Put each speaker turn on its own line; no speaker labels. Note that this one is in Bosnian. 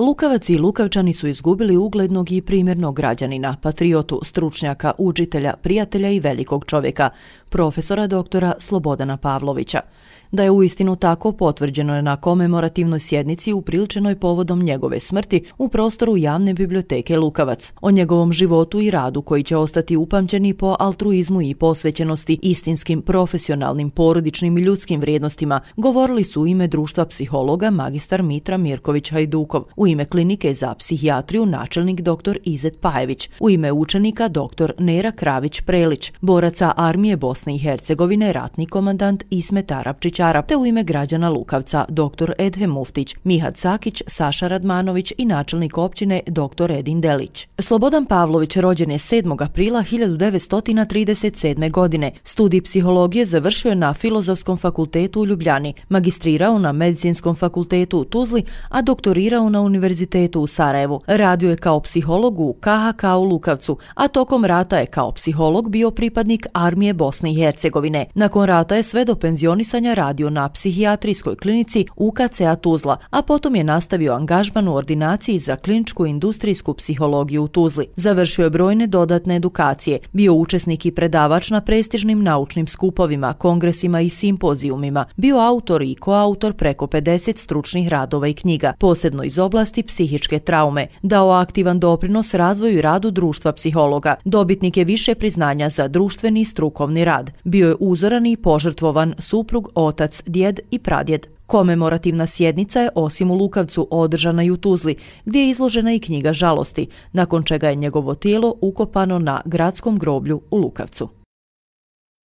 Lukavac i Lukavčani su izgubili uglednog i primjernog građanina, patriotu, stručnjaka, učitelja, prijatelja i velikog čovjeka, profesora doktora Slobodana Pavlovića. Da je u istinu tako potvrđeno je na komemorativnoj sjednici upriličenoj povodom njegove smrti u prostoru javne biblioteke Lukavac. O njegovom životu i radu koji će ostati upamćeni po altruizmu i posvećenosti istinskim profesionalnim, porodičnim i ljudskim vrijednostima govorili su u ime društva psihologa magistar Mitra Mirković Hajdukov u ime klinike za psihijatriju načelnik dr. Izet Pajević, u ime učenika dr. Nera Kravić Prelić, boraca armije Bosne i Hercegovine ratni komandant Ismet Arapčić Arap, te u ime građana Lukavca dr. Edhe Muftić, Mihad Sakić, Saša Radmanović i načelnik općine dr. Edin Delić. Slobodan Pavlović rođen je 7. aprila 1937. godine. Studij psihologije završio je na Filozofskom fakultetu u Ljubljani, magistrirao na Medicinskom fakultetu u Tuzli, a doktorirao na Univerzitetu Univerzitetu u Sarajevu. Radio je kao psiholog u KHK u Lukavcu, a tokom rata je kao psiholog bio pripadnik armije Bosne i Hercegovine. Nakon rata je sve do penzionisanja radio na psihijatrijskoj klinici UKCA Tuzla, a potom je nastavio angažman u ordinaciji za kliničku industrijsku psihologiju u Tuzli. Završio je brojne dodatne edukacije, bio učesnik i predavač na prestižnim naučnim skupovima, kongresima i simpozijumima, bio autor i koautor preko 50 stručnih radova i knjiga, posebno iz oblasti bolesti psihičke traume, dao aktivan doprinos razvoju i radu društva psihologa. Dobitnik je više priznanja za društveni i strukovni rad. Bio je uzoran i požrtvovan suprug, otac, djed i pradjed. Komemorativna sjednica je osim u Lukavcu održana i u Tuzli, gdje je izložena i knjiga žalosti, nakon čega je njegovo tijelo ukopano na gradskom groblju u Lukavcu.